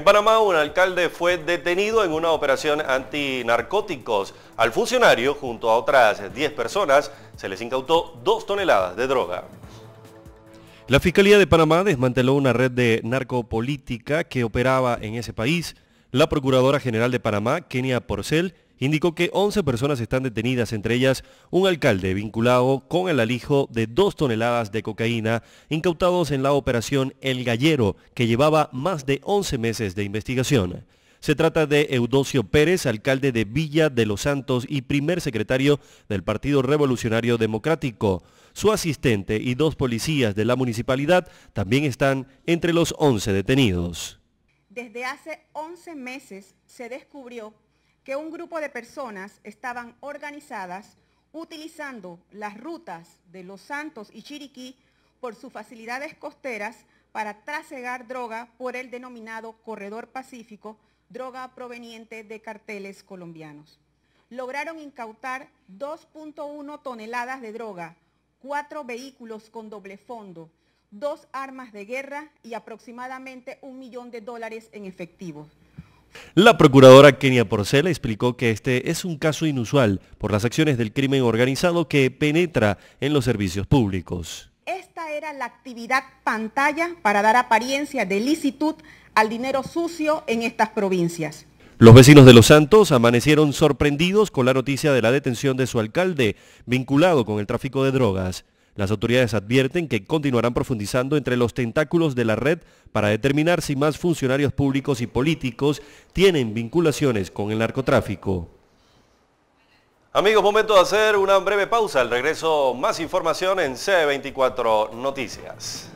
En Panamá, un alcalde fue detenido en una operación antinarcóticos. Al funcionario, junto a otras 10 personas, se les incautó dos toneladas de droga. La Fiscalía de Panamá desmanteló una red de narcopolítica que operaba en ese país. La Procuradora General de Panamá, Kenia Porcel, indicó que 11 personas están detenidas, entre ellas un alcalde vinculado con el alijo de dos toneladas de cocaína incautados en la operación El Gallero, que llevaba más de 11 meses de investigación. Se trata de Eudocio Pérez, alcalde de Villa de los Santos y primer secretario del Partido Revolucionario Democrático. Su asistente y dos policías de la municipalidad también están entre los 11 detenidos. Desde hace 11 meses se descubrió que un grupo de personas estaban organizadas utilizando las rutas de Los Santos y Chiriquí por sus facilidades costeras para trasegar droga por el denominado Corredor Pacífico, droga proveniente de carteles colombianos. Lograron incautar 2.1 toneladas de droga, cuatro vehículos con doble fondo, dos armas de guerra y aproximadamente un millón de dólares en efectivo. La procuradora Kenia Porcela explicó que este es un caso inusual por las acciones del crimen organizado que penetra en los servicios públicos. Esta era la actividad pantalla para dar apariencia de licitud al dinero sucio en estas provincias. Los vecinos de Los Santos amanecieron sorprendidos con la noticia de la detención de su alcalde vinculado con el tráfico de drogas. Las autoridades advierten que continuarán profundizando entre los tentáculos de la red para determinar si más funcionarios públicos y políticos tienen vinculaciones con el narcotráfico. Amigos, momento de hacer una breve pausa. Al regreso, más información en C24 Noticias.